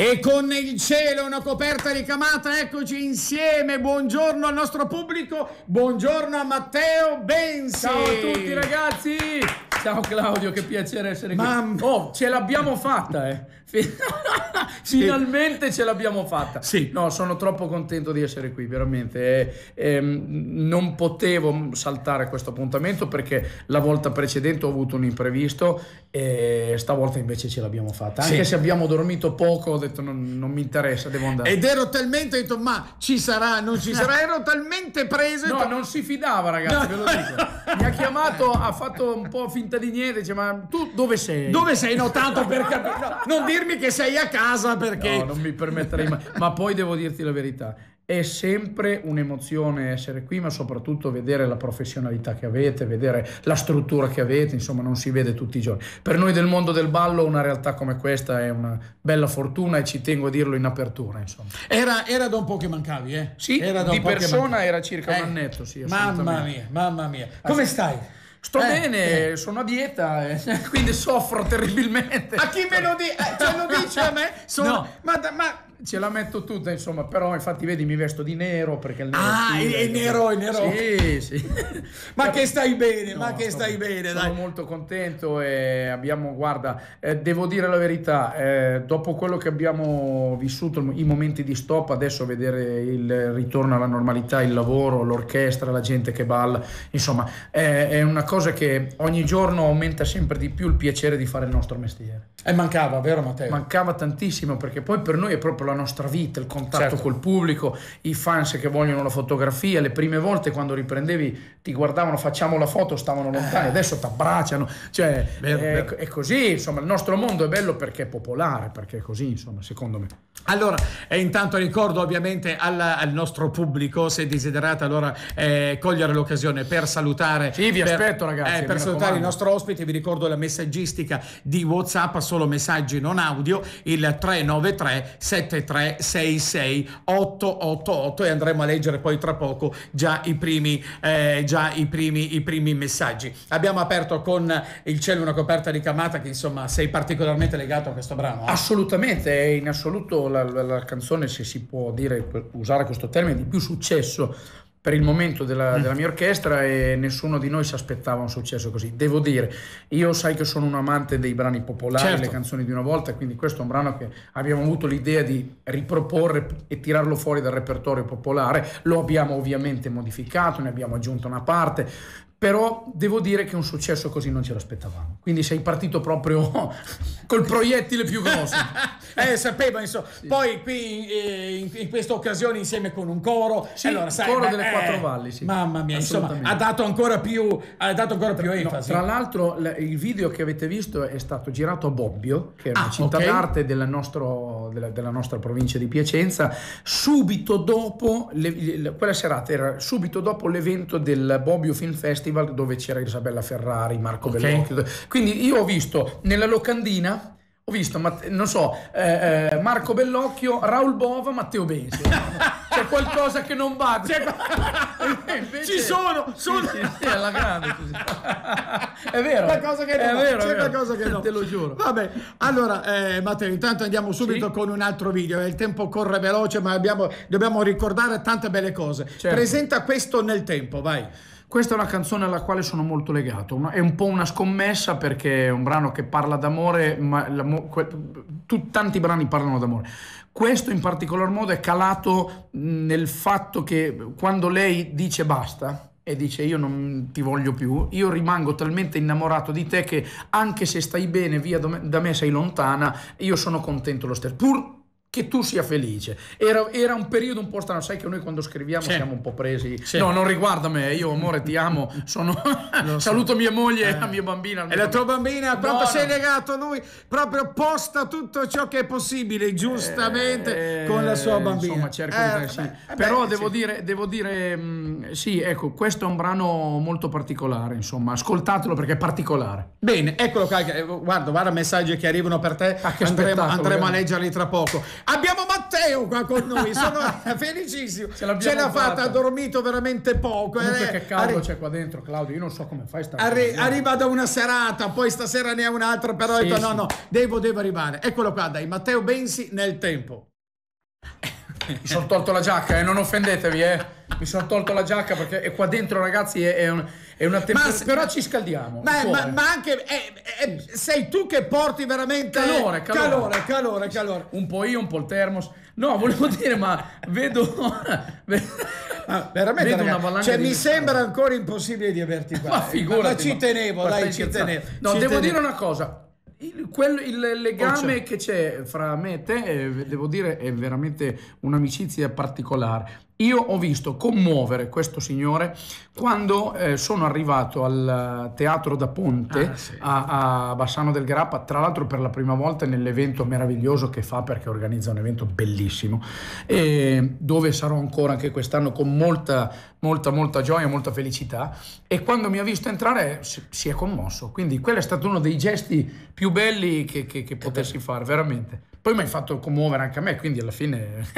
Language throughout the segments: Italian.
E con il cielo una coperta ricamata, eccoci insieme. Buongiorno al nostro pubblico, buongiorno a Matteo Benzi. Ciao a tutti ragazzi! Ciao Claudio, che piacere essere Mam. qui. Oh, ce l'abbiamo fatta, eh. Finalmente sì. ce l'abbiamo fatta. Sì. No, sono troppo contento di essere qui, veramente. E, eh, e, ehm, non potevo saltare questo appuntamento perché la volta precedente ho avuto un imprevisto e stavolta invece ce l'abbiamo fatta. Anche sì. se abbiamo dormito poco, ho detto non, non, mi interessa, devo andare. Ed ero talmente, ho detto ma ci sarà, non ci sarà, ero talmente preso. No, to- non si fidava ragazzi, no. ve lo dico. Mi ha chiamato, ha fatto un po' finta cittadiniere dice ma tu dove sei? Dove sei? No, tanto per capire. No, non dirmi che sei a casa perché... No, non mi permetterei mai. ma poi devo dirti la verità. È sempre un'emozione essere qui, ma soprattutto vedere la professionalità che avete, vedere la struttura che avete, insomma non si vede tutti i giorni. Per noi del mondo del ballo una realtà come questa è una bella fortuna e ci tengo a dirlo in apertura. Insomma. Era, era da un po' che mancavi, eh? Sì, era da un di persona era circa eh, un annetto, sì. Mamma mia, mamma mia. Come stai? Sto eh, bene, eh. sono a dieta, eh, quindi soffro terribilmente. A chi me lo, dice? Eh, ce cioè, lo dice a me? Sono... No. ma, ma ce la metto tutta, insomma, però infatti vedi mi vesto di nero perché il nero... Ah, è, nero, è nero. Sì, sì. ma che stai bene, no, ma che stai bene, sono dai. molto contento e abbiamo, guarda, eh, devo dire la verità, eh, dopo quello che abbiamo vissuto, i momenti di stop, adesso vedere il ritorno alla normalità, il lavoro, l'orchestra, la gente che balla, insomma, è, è una cosa che ogni giorno aumenta sempre di più il piacere di fare il nostro mestiere. E eh, mancava, vero Matteo? Mancava tantissimo perché poi per noi è proprio la nostra vita, il contatto certo. col pubblico, i fans che vogliono la fotografia, le prime volte quando riprendevi ti guardavano facciamo la foto, stavano lontani, eh. adesso ti abbracciano, cioè vero, è, vero. è, così, insomma il nostro mondo è bello perché è popolare, perché è così, insomma, secondo me. Allora, e intanto ricordo ovviamente alla, al nostro pubblico, se desiderate allora eh, cogliere l'occasione per salutare... Sì, vi per, aspetto ragazzi. Eh, per salutare i nostri ospiti, vi ricordo la messaggistica di Whatsapp, solo messaggi non audio, il 393 7 336 888 e andremo a leggere poi tra poco già i primi, eh, già i primi, i primi messaggi. Abbiamo aperto con il cielo una coperta ricamata che insomma sei particolarmente legato a questo brano. Eh? Assolutamente, è in assoluto la, la, la canzone, se si può dire, usare questo termine, di più successo per il momento della, mm. della, mia orchestra e nessuno di noi si aspettava un successo così. Devo dire, io sai che sono un amante dei brani popolari, certo. le canzoni di una volta, quindi questo è un brano che abbiamo avuto l'idea di riproporre e tirarlo fuori dal repertorio popolare, lo abbiamo ovviamente modificato, ne abbiamo aggiunto una parte, però devo dire che un successo così non ce l'aspettavamo. Quindi sei partito proprio col proiettile più grosso. eh, sapeva, insomma. Sì. Poi qui eh, in, in, questa occasione insieme con un coro, sì, allora, coro ma, delle eh, Quattro Valli, sì. Mamma mia, insomma, ha dato ancora più, dato ancora più enfasi. No, tra l'altro il video che avete visto è stato girato a Bobbio, che è una ah, città okay. d'arte della, nostro, della, della, nostra provincia di Piacenza, subito dopo, le, le, quella serata era subito dopo l'evento del Bobbio Film Festival Festival dove c'era Isabella Ferrari, Marco okay. Bellocchio. Quindi io ho visto nella locandina ho visto, non so, eh, eh Marco Bellocchio, Raul Bova, Matteo Benzi. C'è qualcosa che non va. Invece... Ci sono, sono... Sì, sì, sì, alla grande. è vero. La cosa che è non vero, c'è vero. che no. Te lo giuro. Vabbè, allora eh, Matteo, intanto andiamo subito con un altro video. Eh, il tempo corre veloce, ma abbiamo, dobbiamo ricordare tante belle cose. Certo. Presenta questo nel tempo, vai. Questa è una canzone alla quale sono molto legato, è un po' una scommessa perché è un brano che parla d'amore, ma tu, tanti brani parlano d'amore. Questo in particolar modo è calato nel fatto che quando lei dice basta, e dice io non ti voglio più, io rimango talmente innamorato di te che anche se stai bene via da me sei lontana, io sono contento lo stesso, pur che tu sia felice. Era, era, un periodo un po' strano, sai che noi quando scriviamo c'è. siamo un po' presi. C'è. No, non riguarda me, io amore ti amo, sono... so. saluto mia moglie e eh. la mia bambina. E la tua bambina, no, proprio no. sei legato a lui, proprio posta tutto ciò che è possibile, giustamente, eh, con la sua bambina. Insomma, cerco eh, di... Sì. Eh, beh, Però beh, devo, sì. dire, devo dire, mh, mm, sì, ecco, questo è un brano molto particolare, insomma, ascoltatelo perché è particolare. Bene, eccolo qua, eh, guarda, guarda messaggi che arrivano per te, ah, andremo, andremo a eh. leggerli tra poco. Abbiamo Matteo qua con noi, sono felicissimo. Ce, Ce l'ha fatta, ha dormito veramente poco. Eh. Comunque eh, che caldo arri- c'è qua dentro, Claudio, io non so come fai stasera. Arri- arriva da una serata, poi stasera ne è un'altra, però sì, detto sì. no, no, devo, devo arrivare. Eccolo qua, dai, Matteo Bensi nel tempo. Mi sono tolto la giacca, eh, non offendetevi, eh. Mi sono tolto la giacca perché qua dentro, ragazzi, è, è un è una temperatura, però ci scaldiamo. Ma, ma, ma anche è, eh, è, eh, sei tu che porti veramente calore, calore, calore, calore, calore. Un po' io, un po' il termos. No, volevo dire, ma vedo, ah, veramente, vedo ragazzi, una cioè, di... mi sembra ancora impossibile di averti qua. Ma figurati, ma, ma ci tenevo, ma dai, ci tenevo. No, ci devo tenevo. dire una cosa. Il, quel, il, legame oh, che c'è fra me e te, eh, devo dire, è veramente un'amicizia particolare. Io ho visto commuovere questo signore quando eh, sono arrivato al Teatro da Ponte ah, sì. a, a, Bassano del Grappa, tra l'altro per la prima volta nell'evento meraviglioso che fa perché organizza un evento bellissimo, eh, dove sarò ancora anche quest'anno con molta, molta, molta gioia, molta felicità. E quando mi ha visto entrare si, è commosso, quindi quello è stato uno dei gesti più belli che, che, che potessi fare, veramente. Poi mi hai fatto commuovere anche a me, quindi alla fine...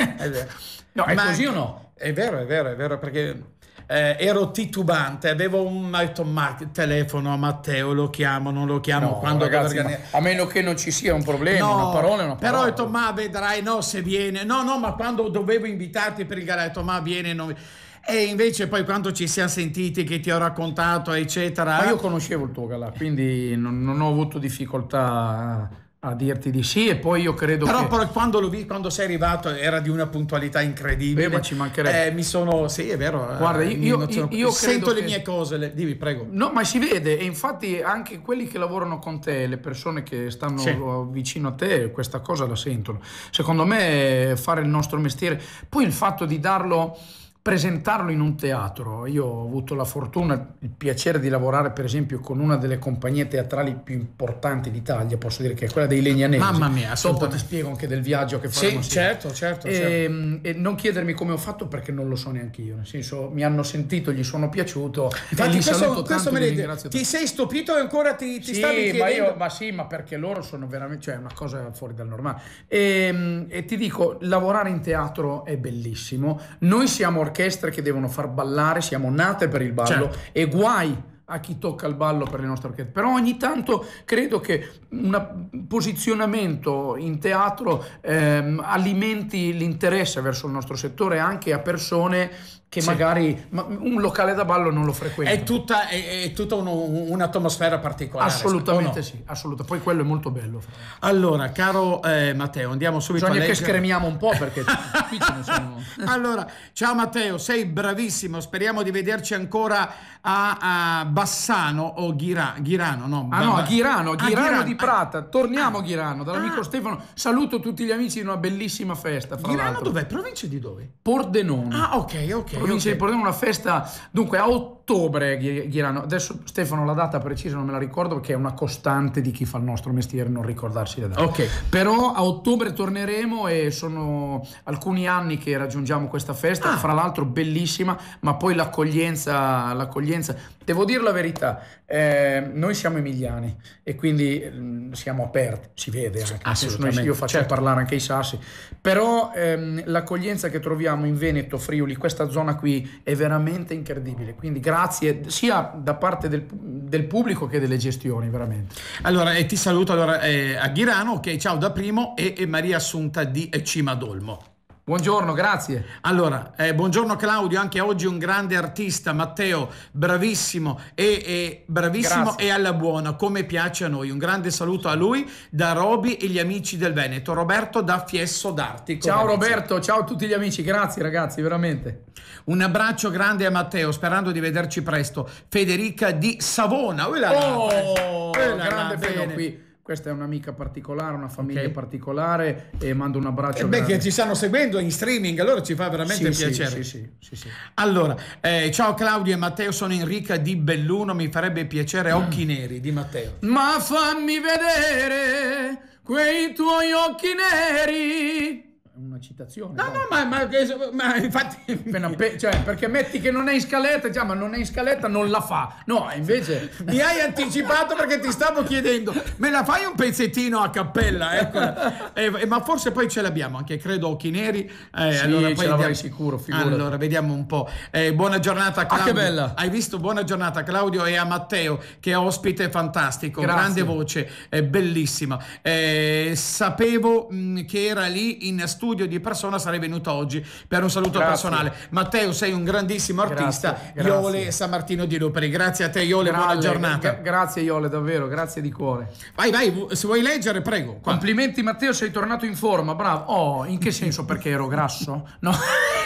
No, è Ma... così o no? È vero, è vero, è vero, perché eh, ero titubante, avevo un detto, ma, telefono a Matteo, lo chiamo, non lo chiamo, no, quando ragazzi, organi- a meno che non ci sia un problema, no, una parola, una parola. Però ho detto, ma vedrai, no, se viene, no, no, ma quando dovevo invitarti per il gara, ho detto, ma viene, non e invece poi quando ci siamo sentiti che ti ho raccontato eccetera... Ma io conoscevo il tuo galà, quindi non, non ho avuto difficoltà a dirti di sì e poi io credo però, che... Però quando, vi, quando sei arrivato era di una puntualità incredibile. Beh, ma ci mancherebbe. Eh, mi sono... Sì, è vero. Eh, Guarda, io, io, sono... io sento le mie cose, le... dimmi, prego. No, ma si vede e infatti anche quelli che lavorano con te, le persone che stanno sì. vicino a te, questa cosa la sentono. Secondo me eh, fare il nostro mestiere, poi il fatto di darlo presentarlo in un teatro. Io ho avuto la fortuna, il piacere di lavorare per esempio con una delle compagnie teatrali più importanti d'Italia, posso dire che è quella dei Legnanesi. Mamma mia, dopo ti spiego anche del viaggio che faremo. Sì, certo, certo, e, certo. Ehm, e, non chiedermi come ho fatto perché non lo so neanche io, nel senso mi hanno sentito, gli sono piaciuto. Infatti questo, questo me l'hai detto, ti sei stupito e ancora ti, ti sì, stavi ma, io, ma sì, ma perché loro sono veramente, cioè una cosa fuori dal normale. E, ehm, e ti dico, lavorare in teatro è bellissimo, noi siamo organizzati orchestre che devono far ballare, siamo nate per il ballo certo. e guai a chi tocca il ballo per le nostre orchestre. Però ogni tanto credo che un posizionamento in teatro ehm, alimenti l'interesse verso il nostro settore anche a persone che sì. magari ma un locale da ballo non lo frequenta. È tutta, è, è tutta uno, un'atmosfera particolare. Assolutamente sì, assolutamente. Poi quello è molto bello. Allora, caro eh, Matteo, andiamo subito Bisogna a leggere. che scremiamo un po' perché qui ce ne sono... allora, ciao Matteo, sei bravissimo, speriamo di vederci ancora a, a Bassano o Ghira, Ghirano, no? Ah no, a Ghirano, Ghirano, ah, Ghirano, Ghirano di Prata. Ah. Torniamo a ah. Ghirano, dall'amico ah. Stefano. Saluto tutti gli amici in una bellissima festa. Fra Ghirano dov'è? Provincia di dove? Pordenone. Ah, ok, ok provincia okay. di Pordenone, una festa dunque a ottobre ottobre ghirano. Adesso Stefano la data precisa non me la ricordo perché è una costante di chi fa il nostro mestiere non ricordarsi le date. Ok. Però a ottobre torneremo e sono alcuni anni che raggiungiamo questa festa, ah. fra l'altro bellissima, ma poi l'accoglienza, l'accoglienza. Devo dire la verità, eh, noi siamo emiliani e quindi mh, mm, siamo aperti, si vede anche. Assolutamente. Io faccio certo. parlare anche i sassi, però ehm, l'accoglienza che troviamo in Veneto, Friuli, questa zona qui è veramente incredibile. Quindi grazie grazie sia da parte del, del pubblico che delle gestioni, veramente. Allora, eh, ti saluto allora, eh, a Ghirano, ok, ciao da Primo e, e Maria Assunta di eh, Cimadolmo. Buongiorno, grazie. Allora, eh, buongiorno Claudio, anche oggi un grande artista, Matteo, bravissimo e, e bravissimo e alla buona, come piace a noi. Un grande saluto a lui da Roby e gli amici del Veneto. Roberto da Fiesso d'Arti. Ciao grazie. Roberto, ciao a tutti gli amici, grazie ragazzi, veramente. Un abbraccio grande a Matteo, sperando di vederci presto. Federica di Savona. Uelala. Oh, grande bene qui questa è un'amica particolare, una famiglia okay. particolare e mando un abbraccio. E eh beh, grande. che ci stanno seguendo in streaming, allora ci fa veramente sì, piacere. Sì, sì, sì. allora, eh, ciao Claudio e Matteo, sono Enrica di Belluno, mi farebbe piacere Occhi Neri di Matteo. Ma fammi vedere quei tuoi occhi neri una citazione. No, no, ma, ma, ma infatti, pe- cioè, perché metti che non è in scaletta, già, ma non è in scaletta, non la fa. No, invece mi hai anticipato perché ti stavo chiedendo, me la fai un pezzettino a cappella, eccola. Eh, eh, ma forse poi ce l'abbiamo anche, credo, occhi neri. Eh, sì, allora, poi vediamo... sicuro, figurati. Allora, vediamo un po'. Eh, buona giornata, Claudio. Ah, che bella. Hai visto? Buona giornata, Claudio, e a Matteo, che è ospite fantastico, Grazie. grande voce, bellissima. Eh, sapevo mh, che era lì in studio studio di persona sarei venuto oggi per un saluto grazie. personale. Matteo, sei un grandissimo artista. Grazie, grazie. Iole San Martino di Luperi. Grazie a te, Iole. Grazie, buona giornata. grazie, Iole, davvero. Grazie di cuore. Vai, vai. Se vuoi leggere, prego. Complimenti, Matteo. Sei tornato in forma. Bravo. Oh, in che senso? Perché ero grasso? No.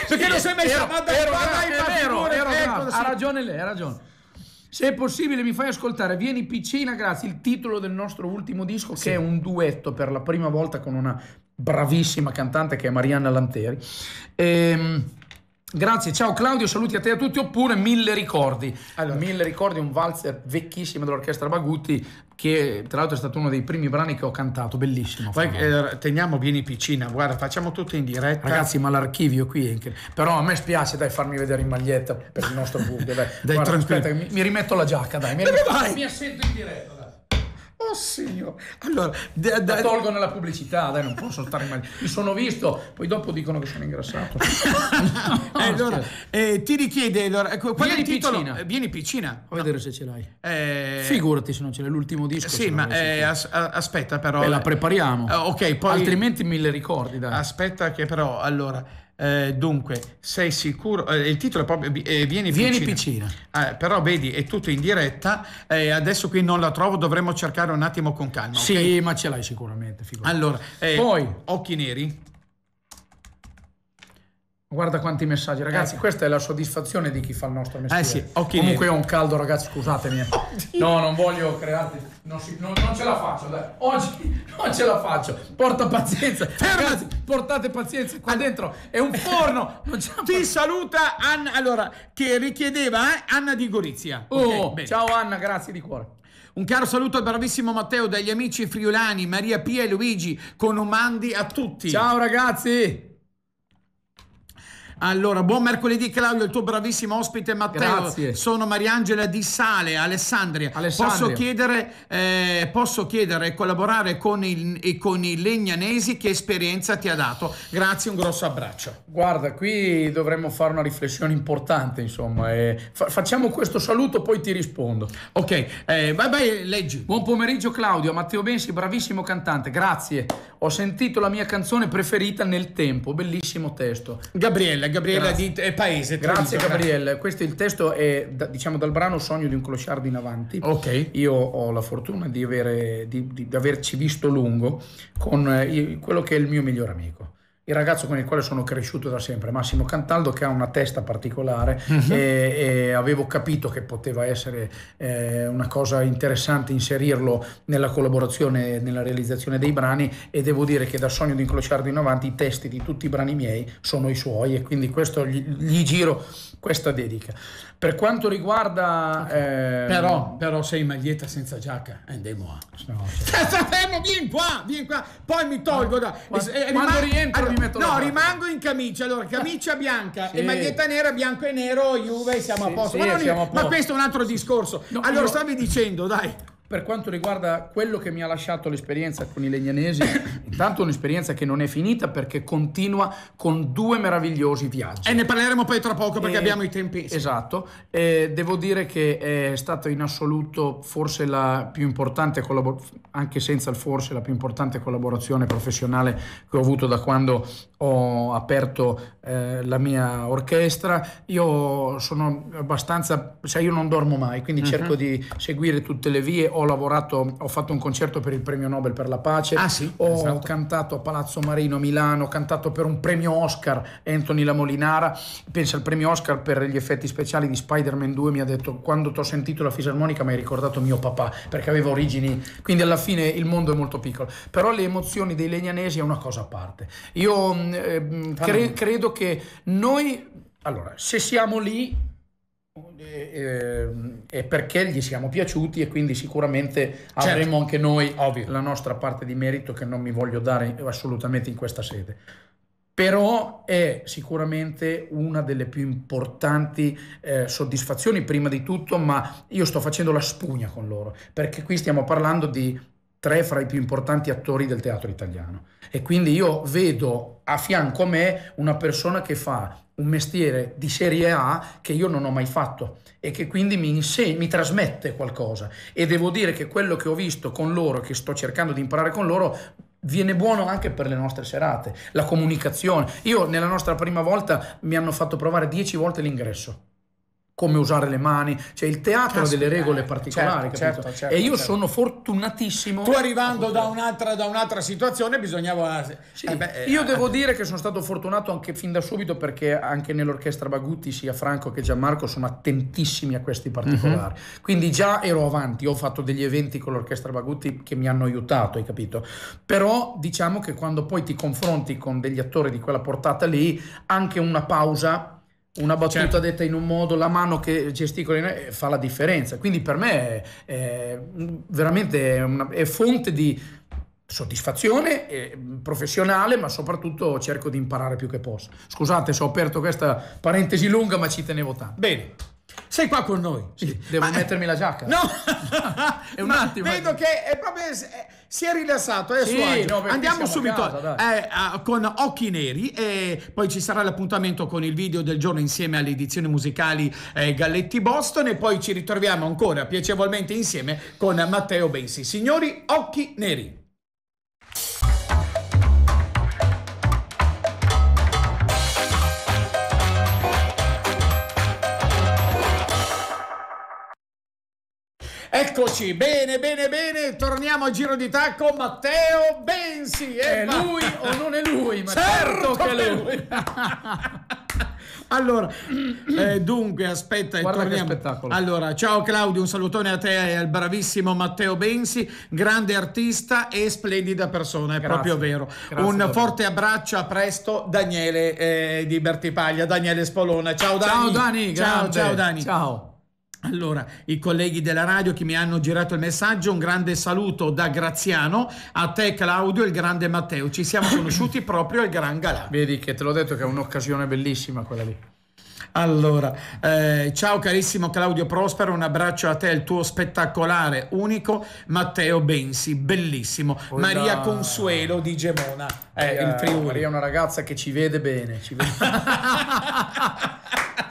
Perché non sei mai stato. Ma dai, ma Ha ragione lei, ha ragione. Se è possibile mi fai ascoltare Vieni Piccina, grazie, il titolo del nostro ultimo disco sì. che è un duetto per la prima volta con una bravissima cantante che è Marianna Lanteri. E, ehm, grazie, ciao Claudio, saluti a te e a tutti, oppure Mille Ricordi. Allora, Mille Ricordi un valzer vecchissimo dell'orchestra Bagutti che tra l'altro è stato uno dei primi brani che ho cantato, bellissimo. Poi, eh, teniamo vieni piccina, guarda, facciamo tutto in diretta. Ragazzi, ma l'archivio qui è incredibile. Però a me spiace dai farmi vedere in maglietta per il nostro bug. Dai, dai guarda, aspetta, mi, mi, rimetto la giacca, dai, mi, rimetto, mi assento in diretta. Oh signore, allora da, da... tolgono la pubblicità, dai, non posso stare male. Mi sono visto, poi dopo dicono che sono ingrassato. no, eh, allora, ah, eh, ti richiede allora, ecco, qual vieni è il titolo? Piccina. Eh, vieni piccina. A no. vedere se ce l'hai. Eh... Figurati se non ce l'hai l'ultimo disco. Sì, ma eh, as- aspetta però. Beh, la prepariamo. ok, poi altrimenti mille ricordi, dai. Aspetta che però allora eh, dunque, sei sicuro? Eh, il titolo è proprio eh, Vieni, Vieni Piccina. Ah, però vedi, è tutto in diretta. Eh, adesso qui non la trovo, dovremmo cercare un attimo con calma. Sì, okay? ma ce l'hai sicuramente. Figurati. Allora, eh, poi Occhi Neri. Guarda quanti messaggi, ragazzi. Eh. Questa è la soddisfazione di chi fa il nostro messaggio. Eh sì, okay. Comunque, ho un caldo, ragazzi. Scusatemi. Oddio. No, non voglio crearti. Non, si... non, non, ce la faccio. Dai. Oggi non ce la faccio. Porta pazienza, ragazzi. Portate pazienza. Qua dentro è un forno. Non c'è Ti saluta Anna. Allora, che richiedeva eh? Anna di Gorizia. Oh, okay, ciao, Anna. Grazie di cuore. Un caro saluto al bravissimo Matteo dagli amici friulani, Maria Pia e Luigi. Con omandi a tutti. Ciao, ragazzi. Allora, buon mercoledì Claudio, il tuo bravissimo ospite Matteo. Grazie. Sono Mariangela Di Sale, Alessandria. Alessandria. Posso chiedere, eh, posso chiedere e collaborare con, il, con i legnanesi che esperienza ti ha dato? Grazie, un grosso abbraccio. Guarda, qui dovremmo fare una riflessione importante, insomma. Eh, fa facciamo questo saluto, poi ti rispondo. Ok, eh, vai, vai, leggi. Buon pomeriggio Claudio, Matteo Bensi, bravissimo cantante, grazie. Ho sentito la mia canzone preferita nel tempo, bellissimo testo. Gabriele. Gabriele, Gabriella di eh, Paese. Grazie Gabriele, Gabriella, questo è il testo è diciamo dal brano Sogno di un clochard in avanti. Ok. Io ho la fortuna di, avere, di, di, di averci visto lungo con eh, quello che è il mio miglior amico il ragazzo con il quale sono cresciuto da sempre, Massimo Cantaldo, che ha una testa particolare uh-huh. e, e, avevo capito che poteva essere eh, una cosa interessante inserirlo nella collaborazione, nella realizzazione dei brani e devo dire che dal Sogno di incrociarlo in avanti i testi di tutti i brani miei sono i suoi e quindi questo gli, gli giro questa dedica. Per quanto riguarda... Eh, però, però sei maglietta senza giacca, eh, andiamo a... No, cioè... vieni qua, vieni qua, poi mi tolgo da... Quando, e, quando rientro mi metto No, rimango in camicia. Allora, camicia bianca sì. e maglietta nera, bianco e nero, Juve, siamo sì, a posto. Sì, ma, non, siamo a posto. ma, questo è un altro discorso. No, allora, io... stavi dicendo, dai. Per quanto riguarda quello che mi ha lasciato l'esperienza con i legnanesi, intanto un'esperienza che non è finita perché continua con due meravigliosi viaggi. E ne parleremo poi tra poco perché eh, abbiamo i tempi. Esatto, eh, devo dire che è stata in assoluto forse la più importante collaborazione, anche senza il forse, la più importante collaborazione professionale che ho avuto da quando ho aperto eh, la mia orchestra, io sono abbastanza, cioè io non dormo mai, quindi uh-huh. cerco di seguire tutte le vie, ho lavorato, ho fatto un concerto per il premio Nobel per la pace, ah, sì? ho esatto. cantato a Palazzo Marino a Milano, ho cantato per un premio Oscar Anthony La Molinara, pensa al premio Oscar per gli effetti speciali di Spider-Man 2, mi ha detto quando ti ho sentito la fisarmonica mi hai ricordato mio papà, perché aveva origini, quindi alla fine il mondo è molto piccolo, però le emozioni dei legnanesi è una cosa a parte. Io Ehm, cre- credo che noi, allora, se siamo lì eh, eh, è perché gli siamo piaciuti e quindi sicuramente certo. avremo anche noi Ovvio. la nostra parte di merito che non mi voglio dare assolutamente in questa sede però è sicuramente una delle più importanti eh, soddisfazioni prima di tutto, ma io sto facendo la spugna con loro, perché qui stiamo parlando di tre fra i più importanti attori del teatro italiano. E quindi io vedo a fianco a me una persona che fa un mestiere di serie A che io non ho mai fatto e che quindi mi, insegna, mi trasmette qualcosa. E devo dire che quello che ho visto con loro, che sto cercando di imparare con loro, viene buono anche per le nostre serate, la comunicazione. Io nella nostra prima volta mi hanno fatto provare dieci volte l'ingresso come usare le mani, cioè il teatro Caspita, ha delle regole eh. particolari, certo, certo, certo, e certo, io certo. sono fortunatissimo. Tu arrivando da un'altra, da un'altra, situazione bisognava... Eh, sì, eh beh, eh, io eh, devo eh. dire che sono stato fortunato anche fin da subito perché anche nell'orchestra Bagutti sia Franco che Gianmarco sono attentissimi a questi mhm. particolari, mm-hmm. quindi già ero avanti, ho fatto degli eventi con l'orchestra Bagutti che mi hanno aiutato, hai capito? Però diciamo che quando poi ti confronti con degli attori di quella portata lì, anche una pausa una battuta certo. detta in un modo, la mano che gesticola in... Eh, fa la differenza. Quindi per me è, è veramente una, è fonte di soddisfazione eh, professionale, ma soprattutto cerco di imparare più che posso. Scusate se ho aperto questa parentesi lunga, ma ci tenevo tanto. Bene. Sei qua con noi. Sì, devo ma, eh, mettermi la giacca. No, è un ma attimo. Vedo eh. che è proprio si è rilassato, è eh, sì, No, Andiamo subito casa, eh, con Occhi Neri e poi ci sarà l'appuntamento con il video del giorno insieme alle edizioni musicali eh, Galletti Boston e poi ci ritroviamo ancora piacevolmente insieme con Matteo Bensi. Signori, Occhi Neri. Eccoci, bene, bene, bene, torniamo a giro di tacco. Matteo Bensi, è eh, ma... lui o non è lui? Ma certo, certo che è lui. lui. allora, eh, dunque, aspetta, Guarda torniamo. Che spettacolo. Allora, ciao Claudio, un salutone a te e al bravissimo Matteo Bensi, grande artista e splendida persona, è grazie, proprio vero. Un davvero. forte abbraccio, a presto, Daniele eh, di Bertipaglia, Daniele Spolona. Ciao Dani. Ciao Dani, ciao, ciao Dani. Ciao. Allora, i colleghi della radio che mi hanno girato il messaggio, un grande saluto da Graziano, a te Claudio e il grande Matteo. Ci siamo conosciuti proprio al Gran Galà. Vedi che te l'ho detto che è un'occasione bellissima quella lì. Allora, eh, ciao carissimo Claudio Prospero, un abbraccio a te, il tuo spettacolare, unico Matteo Bensi, bellissimo. Oh, Maria no. Consuelo di Gemona, eh, il Friuli. Maria è una ragazza che ci vede bene. Ci vede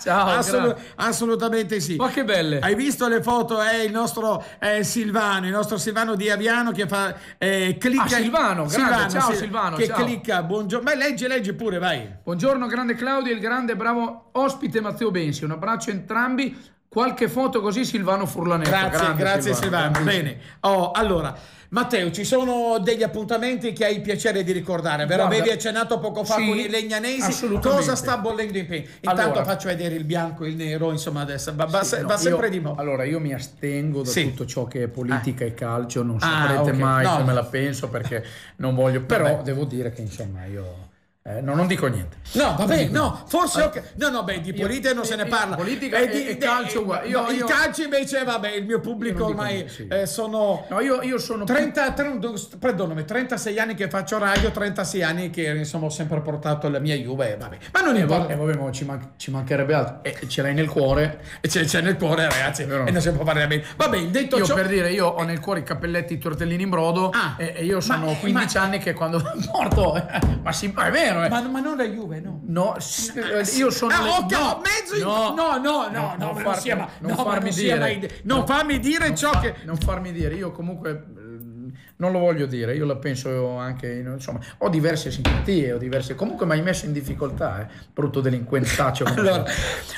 ciao, Assolut assolutamente sì. Ma che belle! Hai visto le foto? È il nostro Silvano, il nostro Silvano di Aviano che fa eh, clicca. Ah, Silvano, Silvano, ciao Silvano. Che ciao. clicca, buongiorno. Beh, leggi, leggi pure, vai. Buongiorno, grande Claudio, il grande bravo ospite ospite Matteo Bensi. Un abbraccio a entrambi. Qualche foto così Silvano Furlanetto. Grazie, Grande, grazie Silvano. Silvano. Bene. Oh, allora, Matteo, ci sono degli appuntamenti che hai piacere di ricordare, vero? Guarda, Avevi accennato poco fa sì, con i legnanesi. Cosa sta bollendo in pentola? Intanto allora, faccio vedere il bianco, il nero, insomma, adesso va, va, sì, va no, sempre io, di nuovo. Allora, io mi astengo da sì. tutto ciò che è politica ah. e calcio, non ah, saprete ah, okay. mai no. come la penso perché non voglio, però Vabbè. devo dire che insomma io eh, no, non dico niente. No, vabbè, no, forse allora, eh, okay. No, no, beh, di politica non se ne parla. Politica eh, e, di, e eh, calcio uguale. Io, no, io, il calcio invece, vabbè, il mio pubblico ormai niente, sì. eh, sono... No, io, io sono... 30, 30, perdonami, 36 anni che faccio radio, 36 anni che insomma ho sempre portato la mia Juve, vabbè. Ma non è Eh, vabbè, ma ci, man- ci, mancherebbe altro. Eh, ce l'hai nel cuore. E c'è, nel cuore, ragazzi, Però... e non si può parlare bene. Vabbè, detto io ciò... per dire, io ho nel cuore i cappelletti, i tortellini in brodo ah, e, e, io sono ma, 15 ma... anni che quando porto... ma si... È vero vero. Eh. Ma, ma, non la Juve, no. No, eh, eh, io sono... Ah, le... no, mezzo no, no, no, no, no, non, far, sia, non farmi dire. non no, dire non ciò fa, che... Non farmi dire, io comunque mm, non lo voglio dire, io la penso anche, insomma, ho diverse simpatie, ho diverse, comunque mi hai messo in difficoltà, eh. brutto delinquentaccio. allora,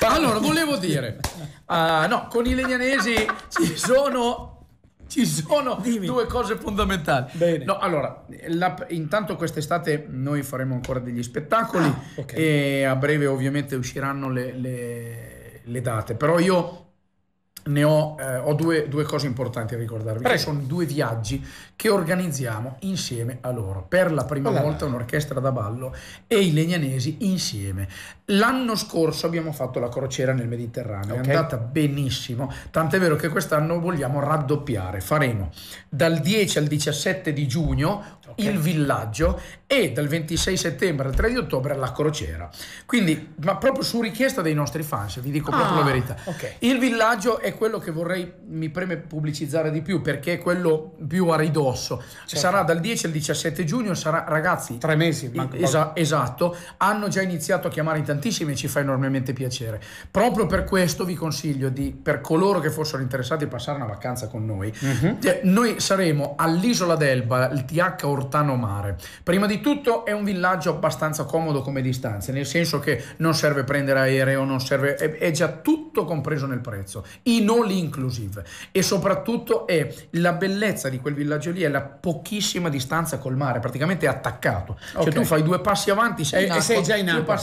allora, volevo dire, uh, no, con i legnanesi ci sono ci sono Dimmi. due cose fondamentali. Bene. No, allora, la, intanto quest'estate noi faremo ancora degli spettacoli ah, okay. e a breve ovviamente usciranno le, le, le date, però io ne ho, eh, ho due, due, cose importanti a ricordarvi. Prego. Sono due viaggi che organizziamo insieme a loro. Per la prima allora. volta un'orchestra da ballo e i legnanesi insieme. L'anno scorso abbiamo fatto la crociera nel Mediterraneo, okay. è andata benissimo, tant'è vero che quest'anno vogliamo raddoppiare. Faremo dal 10 al 17 di giugno okay. il villaggio e dal 26 settembre al 3 di ottobre la crociera. Quindi, ma proprio su richiesta dei nostri fans, vi dico ah, proprio la ah, verità. Okay. Il villaggio è quello che vorrei, mi preme pubblicizzare di più perché è quello più a ridosso. Certo. Sarà dal 10 al 17 giugno, sarà ragazzi... Tre mesi. Esa- esatto, hanno già iniziato a chiamare in tantissimi e ci fa enormemente piacere. Proprio per questo vi consiglio di, per coloro che fossero interessati a passare una vacanza con noi, mm-hmm. noi saremo all'isola d'Elba, il TH Ortega, Portano Mare. Prima di tutto è un villaggio abbastanza comodo come distanza, nel senso che non serve prendere aereo, non serve, è, è già tutto compreso nel prezzo, in all inclusive e soprattutto è la bellezza di quel villaggio lì è la pochissima distanza col mare, praticamente è attaccato. Cioè tu fai due passi avanti sei e, eh, eh, acqua, sei già in acqua.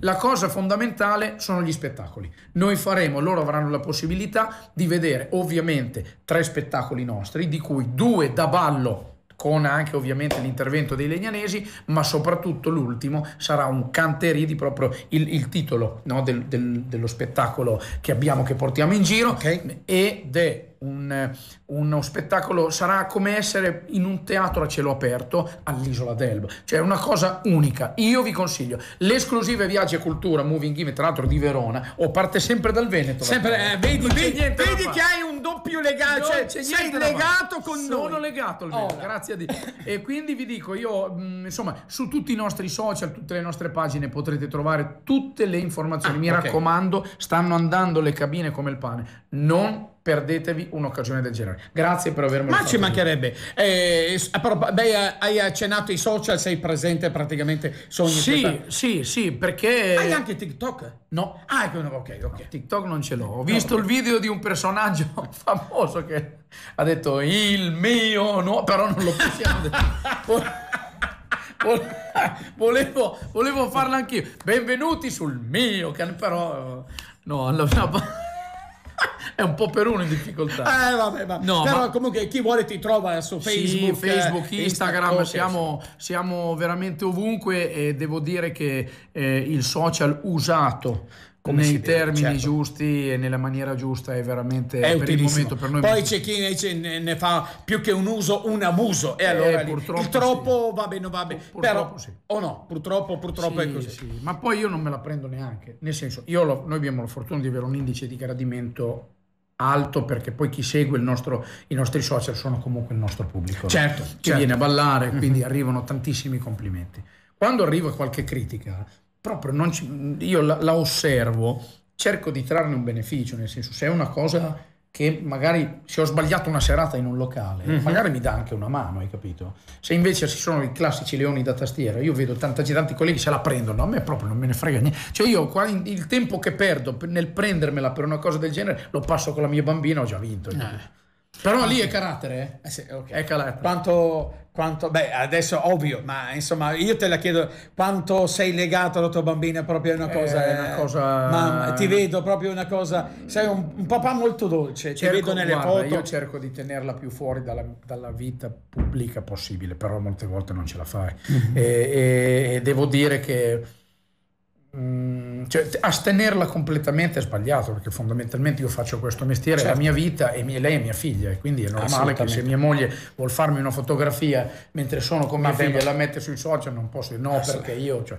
La cosa fondamentale sono gli spettacoli. Noi faremo, loro avranno la possibilità di vedere ovviamente tre spettacoli nostri, di cui due da ballo con anche ovviamente l'intervento dei legnanesi, ma soprattutto l'ultimo sarà un canteridi, proprio il, il titolo no, del, del, dello spettacolo che abbiamo, che portiamo in giro, okay. ed è un, uno spettacolo, sarà come essere in un teatro a cielo aperto all'isola d'Elba, cioè una cosa unica. Io vi consiglio l'esclusiva Viaggi e Cultura Moving Game, tra l'altro di Verona, o parte sempre dal Veneto. Sempre, eh, vedi, vedi, vedi che hai un doppio cioè, legato, cioè sei legato con Sono noi. Sono legato al Veneto, oh, grazie a Dio. e quindi vi dico, io mh, mm, insomma, su tutti i nostri social, tutte le nostre pagine potrete trovare tutte le informazioni. Ah, Mi okay. raccomando, stanno andando le cabine come il pane. Non perdetevi un'occasione del genere. Grazie per avermi Ma ci dire. mancherebbe. Eh, beh, hai accennato i social, sei presente praticamente su ogni Sì, questa... sì, sì, perché... Hai anche TikTok? No. Ah, ecco, ok, ok. No, TikTok non ce l'ho. Ho visto no, il video di un personaggio famoso che ha detto il mio no, però non lo possiamo dire. volevo, volevo farlo anch'io. Benvenuti sul mio, però no, allora è un po' per uno in difficoltà. Eh, vabbè, ma, no, però ma... comunque chi vuole ti trova su Facebook, sì, eh, Facebook Instagram, Instagram siamo, siamo, veramente ovunque e devo dire che eh, il social usato come nei termini certo. giusti e nella maniera giusta è veramente è per il momento per noi. Poi c'è chi ne, ne, fa più che un uso, un abuso. E eh, allora eh, purtroppo, il troppo sì. va bene, va bene. Però, sì. o no, purtroppo, purtroppo sì, è così. Ma poi io non me la prendo neanche. Nel senso, io lo, noi abbiamo la fortuna di avere un indice di gradimento alto perché poi chi segue nostro, i nostri social sono comunque il nostro pubblico. Certo, che certo. viene a ballare, mhm. quindi mm-hmm. arrivano tantissimi complimenti. Quando arriva qualche critica, proprio ci, io la, la, osservo, cerco di trarne un beneficio, nel senso se è una cosa che magari se ho sbagliato una serata in un locale, mm-hmm. magari mi dà anche una mano, hai capito? Se invece ci sono i classici leoni da tastiera, io vedo tanti, tanti colleghi se la prendono, a me proprio non me ne frega niente. Cioè io il tempo che perdo nel prendermela per una cosa del genere lo passo con la mia bambina, ho già vinto. Eh. Però lì è carattere? Eh? eh sì, okay. È carattere. Quanto, quanto, beh, adesso ovvio, ma insomma, io te la chiedo, quanto sei legato alla tua bambina? Proprio una cosa... È una cosa... Mamma, eh, eh, ti vedo proprio una cosa... Sei un, un papà molto dolce, cerco, ti vedo nelle guarda, foto. Io cerco di tenerla più fuori dalla, dalla, vita pubblica possibile, però molte volte non ce la fai. Mm-hmm. E, e, e devo dire che Mm, cioè, astenerla completamente è sbagliato perché fondamentalmente io faccio questo mestiere, certo. la mia vita e mi, lei è mia figlia e quindi è normale che se mia moglie vuol farmi una fotografia mentre sono con mia figlia e la mette sui social non posso dire no perché io... Cioè,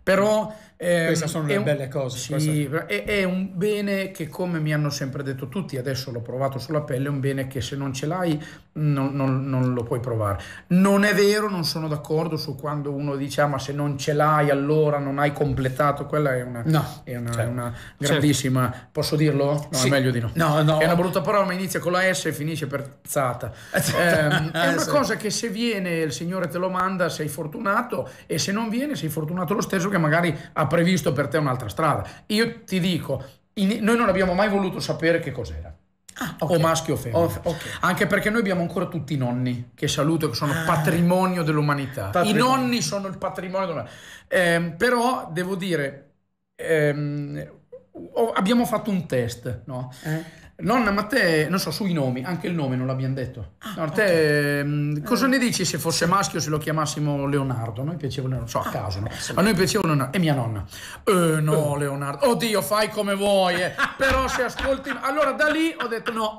però queste ehm, sono le un, belle cose. Sì, è, è, un bene che, come mi hanno sempre detto tutti, adesso l'ho provato sulla pelle, è un bene che se non ce l'hai non, non, non lo puoi provare. Non è vero, non sono d'accordo su quando uno dice, ah, ma se non ce l'hai allora non hai completato, quella è una, no, è una, cioè, una certo. grandissima... Certo. Posso dirlo? No, sì. è meglio di no. no, no. È una brutta parola, ma inizia con la S e finisce per zata. Eh, ehm, eh, è una cosa che se viene il Signore te lo manda sei fortunato e se non viene sei fortunato lo stesso che magari ha previsto per te un'altra strada. Io ti dico, in, noi non abbiamo mai voluto sapere che cos'era. Ah, okay. O maschio o femmina. Oh, okay. Anche perché noi abbiamo ancora tutti i nonni che saluto, che sono ah, patrimonio dell'umanità. Patrimonio. I nonni sono il patrimonio dell'umanità. Eh, però devo dire, ehm, abbiamo fatto un test, no? Eh? Nonna ma te, non so, sui nomi, anche il nome non l'abbiamo detto. Ah, no, te, okay. Mm, cosa eh. ne dici se fosse maschio se lo chiamassimo Leonardo? A noi piaceva Leonardo, so a ah, caso, no? Eh, a noi piaceva Leonardo. E mia nonna, eh no mm. Leonardo, oddio fai come vuoi, eh. però se ascolti... Allora da lì ho detto no,